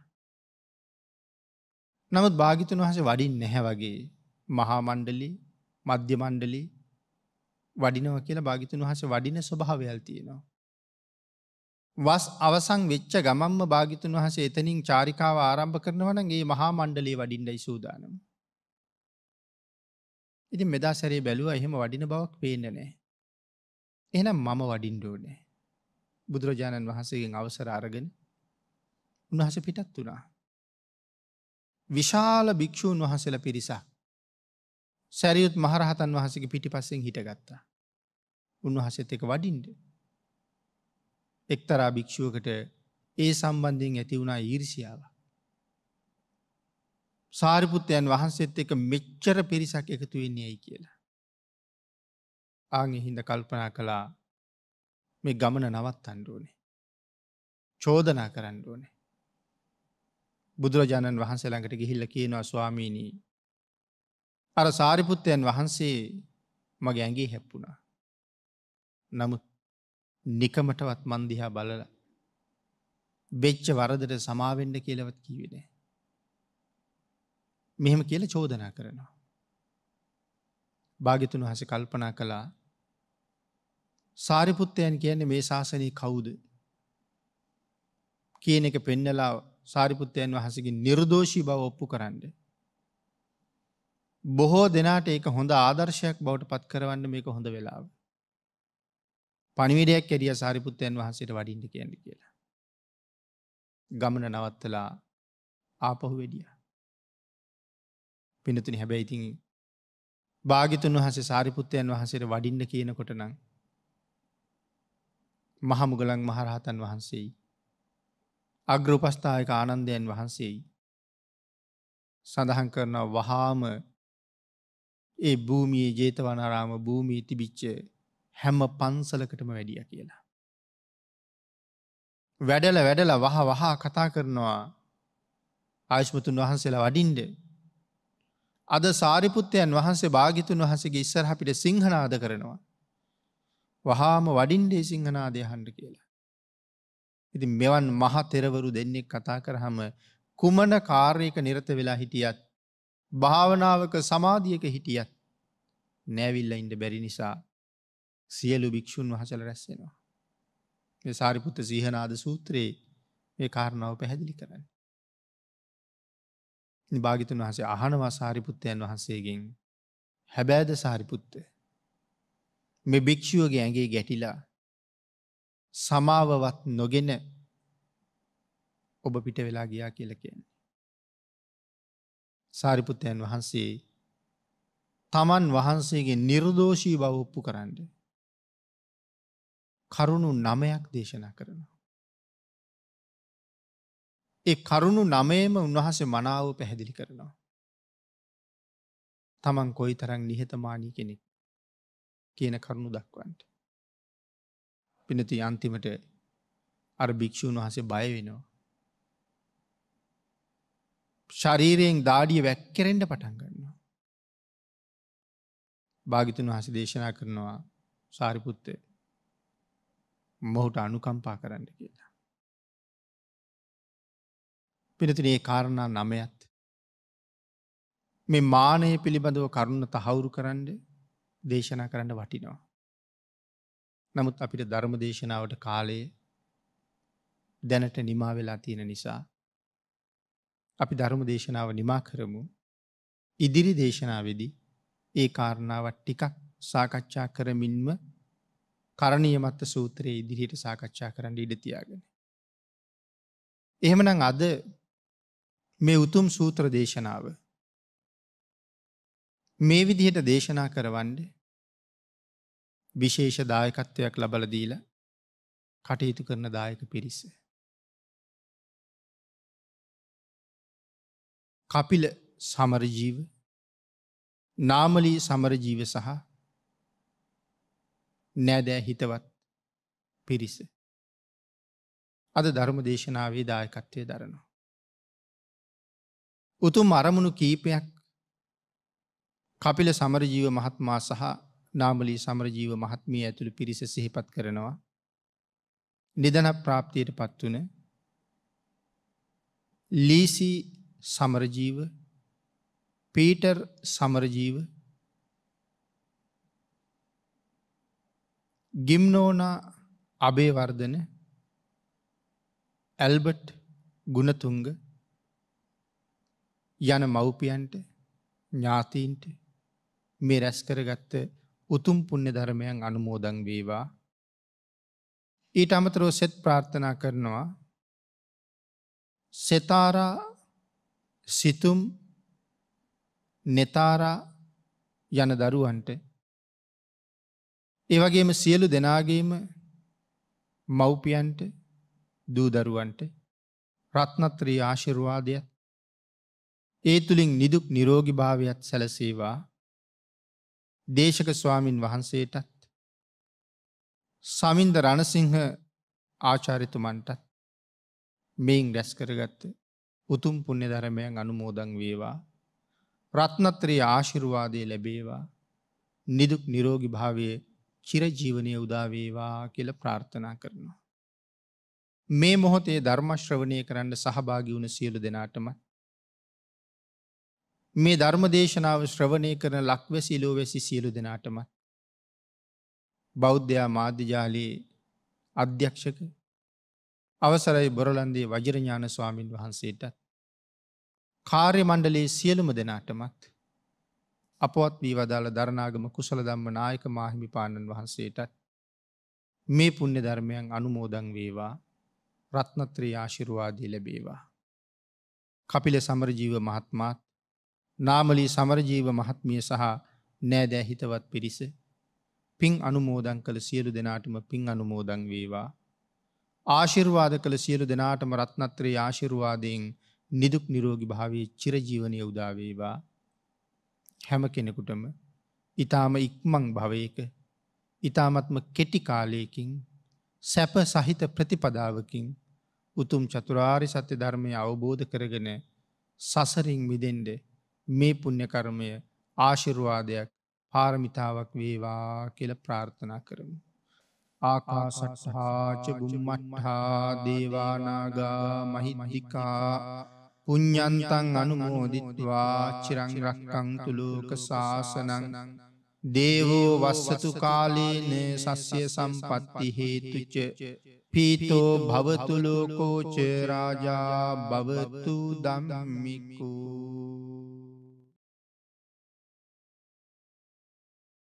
Speaker 1: නමුත් භාගිතුන් වහස වඩින් නැහැ වගේ මහාමණ්ඩලි මධ්‍ය මණ්ඩලි වඩිනව කියලා භාගිතුන් වහස වඩින ස්වභාවයල් තියෙනවා. වස් අවසං වෙච්ච ගමම්ම භාගිතුන් වහස එතනින් චාරිකාව ආරම්භ කරනවනගේ මහා මණ්ඩලේ වඩින්ඩයි සූදානම්. ඉති මෙදා සැරේ බැලුව එහෙම වඩින බවක් පේන්නනෑ. එහනම් මම වඩින්ඩෝනෑ. බුදුරජාණන් වහන්සේගෙන් අවසර අරගෙන උන්වහස පිටත් වනා. විශාල භික්‍ෂූන් වහසල පිරිසක් සැරියුත් මහරහතන් වහසගේ පිටිපස්සෙන් හිටගත්තා. උන්වහසෙත් එක වඩින්ඩ. එක්තරා භික්‍ෂුවකට ඒ සම්බන්ධයෙන් ඇති වුණා ඊරිසියාව. සාරිපුත්තයන් වහන්සේත් එක මෙච්චර පිරිසක් එකතු වෙන්නේ ඇයි කියලා. ආගේ හින්ද කල්පනා කළා මේ ගමන නවත් අන්ඩුවනේ. චෝදනා කරන්න ඕනේ. බුදුරජාණන් වහන්සේළඟට ගිහිල්ල කියනවා ස්වාමීණී අර සාරිපුත්තයන් වහන්සේ මගේ ඇගේ හැප්පුණා. නමුත් නිකමටවත් මන්දිහා බලල වෙච්ච වරදට සමාවෙන්ඩ කියලවත් කීවෙන. මෙහෙම කියල චෝදනා කරනවා. භාගිතුන් හස කල්පනා කළා සාරිපුත්තයන් කියන්නේ මේ ශාසනී කවුද කියන එක පෙන්නලා සාරිපුත්තයන් වහසගේ නිර්දෝෂී බව ඔප්පු කරන්න. බොහෝ දෙනාට ඒක හොඳ ආදර්ශයක් බවට පත් කරවන්න මේක හොඳ වෙලාව. පනිවිඩයක් ඇඩිය සාරිපුත්තයන් වහන්සේට වඩින්ට කියන්න කියලා. ගමන නවත්තලා ආපහු වෙඩිය. පිනතුනි හැබැයිතින් භාගිතුන් වහසේ සාරිපුත්තයන් වහසට වඩින්න කියනකොට නම් මහමුගලන් මහරහතන් වහන්සේයි. අග්‍රපස්ථායක ආනන්දයන් වහන්සේයි. සඳහන් කරන වහාම ඒ භූමියේ ජේතවනාරාම භූමී තිබිච්ච හැම පන්සලකටම වැඩිය කියලා. වැඩල වැඩල වහ වහා කතා කරනවා ආයශ්මතුන් වහන්සේලා වඩින්ඩ. අද සාරිපුත්තයන් වහන්සේ භාගිතුන් වහසගේ ඉස්සර අපිට සිංහනාද කරනවා. වහාම වඩින්ඩේ සිංහනාදය හන්ඩ කියලා. ඉති මෙවන් මහ තෙරවරු දෙන්නෙක් කතා කරහම කුමන කාර්යක නිරත වෙලා හිටියත් භාවනාවක සමාධියක හිටියත් නෑවිල්ල ඉන්ඩ බැරි නිසා සියලු භික්‍ෂූන් වහසල රැස්සෙනවා. සාරිපුත්ත සීහනාද සූත්‍රයේ ඒ කාරණාව පැහැදිලි කරන්න. භාගිතුන් වහසේ අහනවා සාරිපුත්තයන් වහන්සේගෙන් හැබෑද සාරිපුත්ත මේ භික්‍ෂුවගේ ඇගේ ගැටිලා සමාවවත් නොගෙන ඔබ පිට වෙලා ගියා කියලකෙන්. සාරිපුත්තයන් වහන්සේ තමන් වහන්සේගේ නිර්දෝෂී බව ඔප්පු කරන්න. කරුණු නමයක් දේශනා කරනවා. ඒ කරුණු නමේම උන්වහසේ මනාව පැහැදිලි කරනවා. තමන් කොයි තරං නිහතමානී කෙනෙක් කියන කරුණු දක්වන්ට. පිනති අන්තිමට අර භික්‍ෂූන් වහසේ බය වෙනවා. ශරීරයෙන් දාඩිය වැක්කරෙන්ට පටන් ගන්නවා. භාගිතුන් හසි දේශනා කරනවා සාරිපුත්තය මොහුට අනුකම්පා කරන්න කියලා. පිනතිනේ කාරණා නමයත් මේ මානය පිළිබඳව කරුණ තහවුරු කරන්න දේශනා කරන්න වටිනවා. නමුත් අපිට ධර්ම දේශනාවට කාලයේ දැනට නිමා වෙලා තියෙන නිසා අපි ධර්ම දේශනාව නිමා කරමු. ඉදිරි දේශනාවේදී ඒ කාරණාවත් ටිකක් සාකච්ඡා කරමින්ම කරණීයමත්ත සූත්‍රයේ ඉදිරියට සාකච්ඡා කරන්න ඉඩ තියාගෙන. එහෙමනම් අද මේ උතුම් සූත්‍ර දේශනාව මේ විදිහට දේශනා කරවන්ඩ විශේෂ දායකත්වයක් ලබල දීලා කටයුතු කරන දායක පිරිස්සේ. කපිල සමරජීව නාමලී සමරජීව සහ නෑදෑ හිතවත් පිරිස. අද ධර්ම දේශනාවේ දායකත්වය දරනවා. උතුම් අරමුණු කීපයක් කපිල සමරජීව මහත්මා සහ නාමලී සමරජීව මහත්මිය ඇතුළු පිරිස සිහිපත් කරනවා. නිදන ප්‍රාප්තියට පත්වන ලීසි සමරජීව පීටර් සමරජීව ගිම්නෝනා අබේවර්ධන ඇල්බට් ගුණතුංග යන මව්පියන්ට ඥාතීන්ට මේ රැස් කරගත්ත උතුම් පුුණ්‍ය ධර්මයන් අනුමෝදං වේවා. ඊට අමතරෝ සෙත් ප්‍රාර්ථනා කරනවා සෙතාරා සිතුම් නෙතාරා යන දරුවන්ට ඒවගේම සියලු දෙනාගේම මව්පියන්ට දූදරුවන්ට රත්නත්‍රී ආශිරවාදයත් ඒ තුළින් නිදුක් නිරෝගි භාවයක් සැලසේවා දේශක ස්වාමින් වහන්සේටත් සමින්ද රණසිංහ ආචාරිතුමන්ටත් මෙයින් රැස් කරගත්ත උතුම් පුුණ්‍ය ධරමයන් අනුමෝදං වේවා ප්‍රත්නත්‍රයේ ආශිරුවාදය ලැබේවා නිදුක් නිරෝගි භාවය චිරජීවනය උදාවේවා කියල ප්‍රාර්ථනා කරනවා. මේ මොහොතේ ධර්මශ්‍රවණය කරන්න සහභාගි වුණ සියලු දෙනාටම මේ ධර්ම දේශනාව ශ්‍රවණය කරන ලක්වැසිලෝ වැසි සියලු දෙනාටම බෞද්ධයා මාධ්‍යජාලයේ අධ්‍යක්ෂක අවසරයි බොරලන්දේ වජරඥාන ස්වාමීන් වහන්සේටත්. කාර්ය මණ්ඩලයේ සියලුම දෙනාටමත් අපවත් වී වදාළ දරනාගම කුසල දම්ම නායක මාහිමිපාණන් වහන්සේටත් මේ පුුණ්‍ය ධර්මයන් අනුමෝදං වේවා රත්නත්‍රී ආශිරුවාදී ලැබේවා. කපිල සමරජීව මහත්මාත් නාමලී සමරජීව මහත්මිය සහ නෑදෑ හිතවත් පිරිස පින් අනුමෝදං කළ සියලු දෙනාටම පින් අනුමෝදං වේවා ආශිර්වාද කළ සියලු දෙනාටම රත්නත්‍රයේ ආශිරුවාදයෙන් නිදුක් නිරෝගි භාවී චිරජීවනය උදාවේවා හැම කෙනෙකුටම ඉතාම ඉක්මං භවයක ඉතාමත්ම කෙටිකාලයකින් සැප සහිත ප්‍රතිපදාවකින් උතුම් චතුරාරි සත්‍ය ධර්මය අවබෝධ කරගෙන සසරින් මිදෙන්ඩ මේ පුුණ්්‍යකර්මය ආශිරුවාදයක් පාරමිතාවක් වේවා කියල ප්‍රාර්ථනා කරමු. ආකාසට්හාච බුම්මට්හා දේවානාගා මහිමහිකා පුඤ්ඥන්තන් අනුමෝදිත්වා චිරංරක්කං තුළෝක ශාසනං දේවෝ වස්සතු කාලීන සස්්‍ය සම්පත්ති හේතුච
Speaker 2: පීතෝ භවතුලෝකෝචරාජා භවතු දම්මිකූ